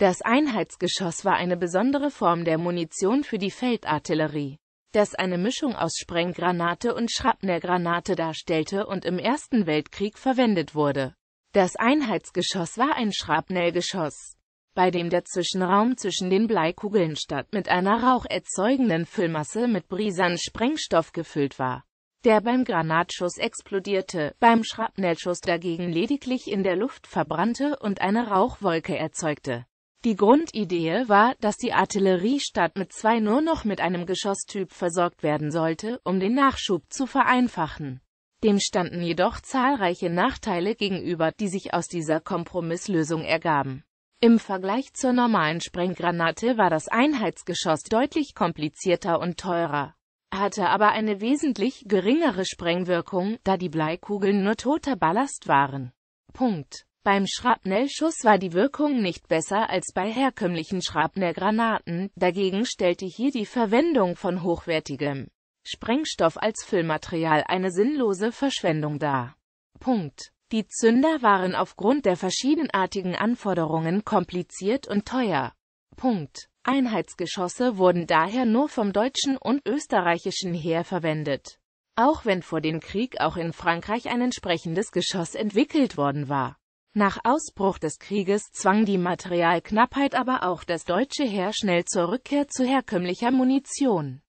Das Einheitsgeschoss war eine besondere Form der Munition für die Feldartillerie, das eine Mischung aus Sprenggranate und Schrapnellgranate darstellte und im Ersten Weltkrieg verwendet wurde. Das Einheitsgeschoss war ein Schrapnellgeschoss, bei dem der Zwischenraum zwischen den Bleikugeln statt mit einer raucherzeugenden Füllmasse mit Brisern Sprengstoff gefüllt war, der beim Granatschuss explodierte, beim Schrapnellschuss dagegen lediglich in der Luft verbrannte und eine Rauchwolke erzeugte. Die Grundidee war, dass die Artillerie statt mit zwei nur noch mit einem Geschosstyp versorgt werden sollte, um den Nachschub zu vereinfachen. Dem standen jedoch zahlreiche Nachteile gegenüber, die sich aus dieser Kompromisslösung ergaben. Im Vergleich zur normalen Sprenggranate war das Einheitsgeschoss deutlich komplizierter und teurer, hatte aber eine wesentlich geringere Sprengwirkung, da die Bleikugeln nur toter Ballast waren. Punkt. Beim Schrapnellschuss war die Wirkung nicht besser als bei herkömmlichen Schrapnellgranaten, dagegen stellte hier die Verwendung von hochwertigem Sprengstoff als Füllmaterial eine sinnlose Verschwendung dar. Punkt. Die Zünder waren aufgrund der verschiedenartigen Anforderungen kompliziert und teuer. Punkt. Einheitsgeschosse wurden daher nur vom deutschen und österreichischen Heer verwendet, auch wenn vor dem Krieg auch in Frankreich ein entsprechendes Geschoss entwickelt worden war. Nach Ausbruch des Krieges zwang die Materialknappheit aber auch das deutsche Heer schnell zur Rückkehr zu herkömmlicher Munition.